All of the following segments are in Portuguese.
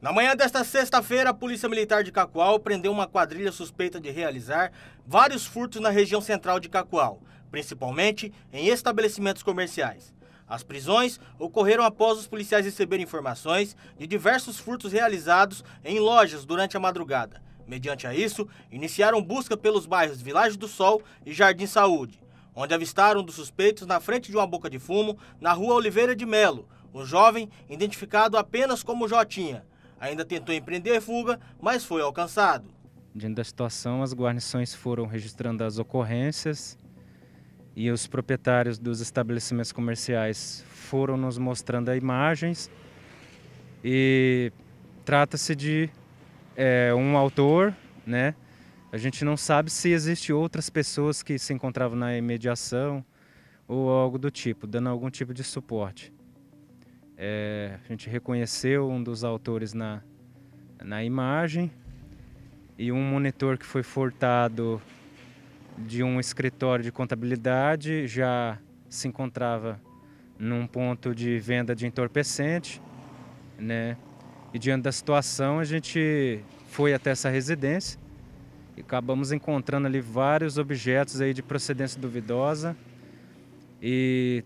Na manhã desta sexta-feira, a Polícia Militar de Cacoal prendeu uma quadrilha suspeita de realizar vários furtos na região central de Cacoal, principalmente em estabelecimentos comerciais. As prisões ocorreram após os policiais receberem informações de diversos furtos realizados em lojas durante a madrugada. Mediante a isso, iniciaram busca pelos bairros Vilagem do Sol e Jardim Saúde, onde avistaram dos suspeitos na frente de uma boca de fumo na rua Oliveira de Melo, um jovem identificado apenas como Jotinha, ainda tentou empreender fuga, mas foi alcançado. Diante da situação, as guarnições foram registrando as ocorrências e os proprietários dos estabelecimentos comerciais foram nos mostrando imagens. E trata-se de é, um autor, né? A gente não sabe se existe outras pessoas que se encontravam na imediação ou algo do tipo, dando algum tipo de suporte. É, a gente reconheceu um dos autores na, na imagem e um monitor que foi furtado de um escritório de contabilidade já se encontrava num ponto de venda de entorpecente, né? E diante da situação a gente foi até essa residência e acabamos encontrando ali vários objetos aí de procedência duvidosa e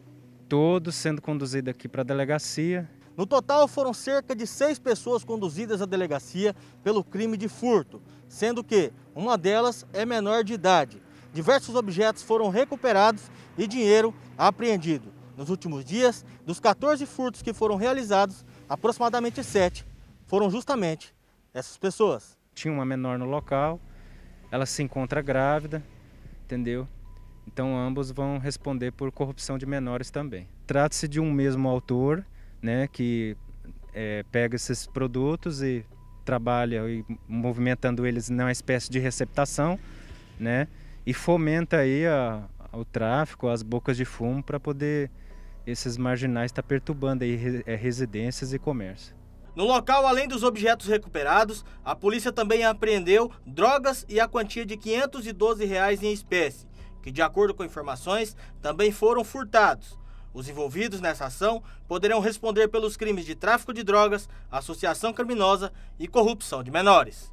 todos sendo conduzidos aqui para a delegacia. No total, foram cerca de seis pessoas conduzidas à delegacia pelo crime de furto, sendo que uma delas é menor de idade. Diversos objetos foram recuperados e dinheiro apreendido. Nos últimos dias, dos 14 furtos que foram realizados, aproximadamente sete foram justamente essas pessoas. Tinha uma menor no local, ela se encontra grávida, entendeu? Então ambos vão responder por corrupção de menores também. Trata-se de um mesmo autor, né, que é, pega esses produtos e trabalha e movimentando eles numa espécie de receptação, né, e fomenta aí a, o tráfico, as bocas de fumo para poder esses marginais estar tá perturbando aí é, residências e comércio. No local, além dos objetos recuperados, a polícia também apreendeu drogas e a quantia de R$ 512 reais em espécie que, de acordo com informações, também foram furtados. Os envolvidos nessa ação poderão responder pelos crimes de tráfico de drogas, associação criminosa e corrupção de menores.